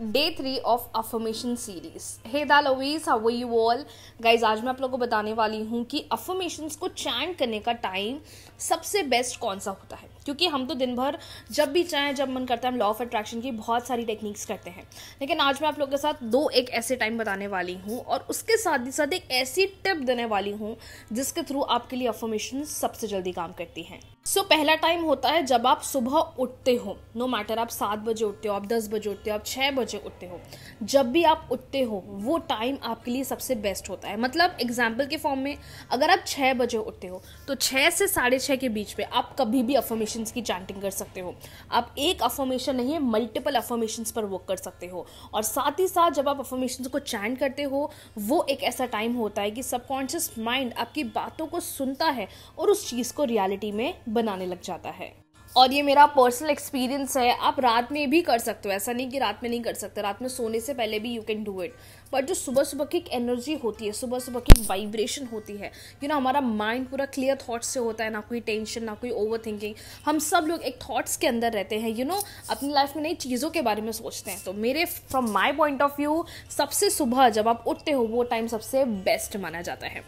day three of affirmation series hey the lovies how you all guys आज मैं आप लोगों को बताने वाली हूँ कि अफर्मेशन को चैंट करने का टाइम सबसे बेस्ट कौन सा होता है क्योंकि हम तो दिन भर जब भी चाहें जब मन करता है हम लॉ ऑफ अट्रैक्शन की बहुत सारी टेक्निक्स करते हैं लेकिन आज मैं आप लोग के साथ दो एक ऐसे टाइम बताने वाली हूँ और उसके साथ ही साथ एक ऐसी टिप देने वाली हूँ जिसके थ्रू आपके लिए अफॉर्मेशन सबसे जल्दी काम करती हैं सो so, पहला टाइम होता है जब आप सुबह उठते हो नो no मैटर आप सात बजे उठते हो आप दस बजे उठते हो आप छः बजे उठते हो जब भी आप उठते हो वो टाइम आपके लिए सबसे बेस्ट होता है मतलब एग्जाम्पल के फॉर्म में अगर आप छः बजे उठते हो तो छः से साढ़े छः के बीच में आप कभी भी अफॉर्मेशन अफॉर्मेशन की चैंटिंग कर सकते हो आप एक अफॉर्मेशन नहीं है मल्टीपल अफॉर्मेशन पर वर्क कर सकते हो और साथ ही साथ जब आप अफॉर्मेशन को चैंट करते हो वो एक ऐसा टाइम होता है कि सबकॉन्शियस माइंड आपकी बातों को सुनता है और उस चीज़ को रियलिटी में बनाने लग जाता है और ये मेरा पर्सनल एक्सपीरियंस है आप रात में भी कर सकते हो ऐसा नहीं कि रात में नहीं कर सकते रात में सोने से पहले भी you can do it but जो सुबह सुबह की एक एनर्जी होती है सुबह सुबह की एक वाइब्रेशन होती है यू you नो know, हमारा माइंड पूरा क्लियर थाट्स से होता है ना कोई टेंशन ना कोई ओवर थिंकिंग हम सब लोग एक थाट्स के अंदर रहते हैं यू you नो know, अपनी लाइफ में नई चीज़ों के बारे में सोचते हैं तो मेरे from my point of view सबसे सुबह जब आप उठते हो वो टाइम सबसे बेस्ट माना जाता है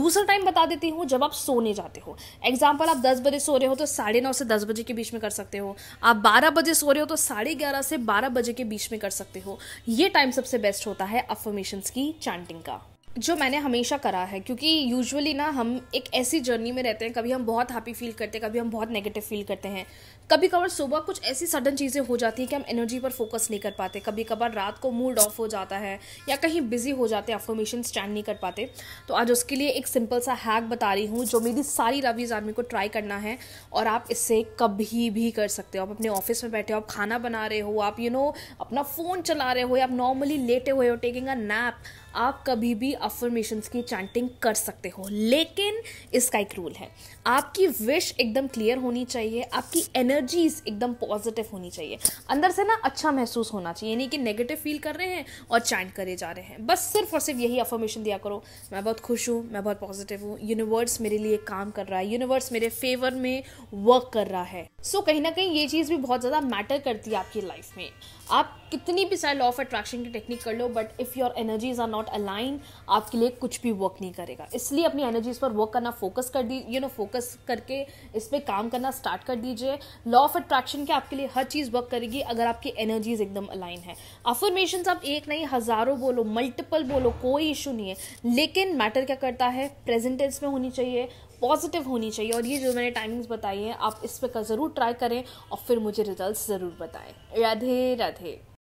दूसरा टाइम बता देती हूँ जब आप सोने जाते हो एग्जाम्पल आप दस बजे सो रहे हो तो साढ़े नौ से दस बजे के बीच में कर सकते हो आप बारह बजे सो रहे हो तो साढ़े ग्यारह से बारह बजे के बीच में कर सकते हो ये टाइम सबसे बेस्ट होता है अफर्मेशंस की चैंटिंग का जो मैंने हमेशा करा है क्योंकि यूजुअली ना हम एक ऐसी जर्नी में रहते हैं कभी हम बहुत हैप्पी फील करते हैं कभी हम बहुत नेगेटिव फील करते हैं कभी कभार सुबह कुछ ऐसी सडन चीज़ें हो जाती हैं कि हम एनर्जी पर फोकस नहीं कर पाते कभी कभार रात को मूड ऑफ हो जाता है या कहीं बिजी हो जाते हैं अफॉर्मेशन स्टैंड नहीं कर पाते तो आज उसके लिए एक सिंपल सा हैक बता रही हूँ जो मेरी सारी रवीज आर्मी को ट्राई करना है और आप इससे कभी भी कर सकते हो आप अपने ऑफिस में बैठे हो आप खाना बना रहे हो आप यू you नो know, अपना फ़ोन चला रहे हो या आप नॉर्मली लेटे हुए हो टेकिंग अ नैप आप कभी भी अफर्मेशंस की चैंटिंग कर सकते हो लेकिन इसका एक रूल है आपकी विश एकदम क्लियर होनी चाहिए आपकी एनर्जीज एकदम पॉजिटिव होनी चाहिए अंदर से ना अच्छा महसूस होना चाहिए यानी कि नेगेटिव फील कर रहे हैं और चैंट करे जा रहे हैं बस सिर्फ और सिर्फ यही अफर्मेशन दिया करो मैं बहुत खुश हूँ मैं बहुत पॉजिटिव हूँ यूनिवर्स मेरे लिए काम कर रहा है यूनिवर्स मेरे फेवर में वर्क कर रहा है सो so, कहीं ना कहीं ये चीज़ भी बहुत ज़्यादा मैटर करती है आपकी लाइफ में आप कितनी भी सारे लॉ ऑफ अट्रैक्शन की टेक्निक कर लो but if your energies are not align आपके लिए कुछ भी वर्क नहीं करेगा इसलिए अपनी एनर्जीज पर वर्क करना फोकस कर दी यू नो फोकस करके इस पर काम करना स्टार्ट कर दीजिए लॉ ऑफ अट्रैक्शन के आपके लिए हर चीज़ वर्क करेगी अगर आपकी एनर्जीज एकदम अलाइन है अफर्मेशन आप एक नहीं हज़ारों बोलो मल्टीपल बोलो कोई इशू नहीं है लेकिन मैटर क्या करता है प्रेजेंटेंस में होनी चाहिए पॉजिटिव होनी चाहिए और ये जो मैंने टाइमिंग्स बताई हैं आप इस पर ज़रूर ट्राई करें और फिर मुझे रिजल्ट ज़रूर बताएं राधे राधे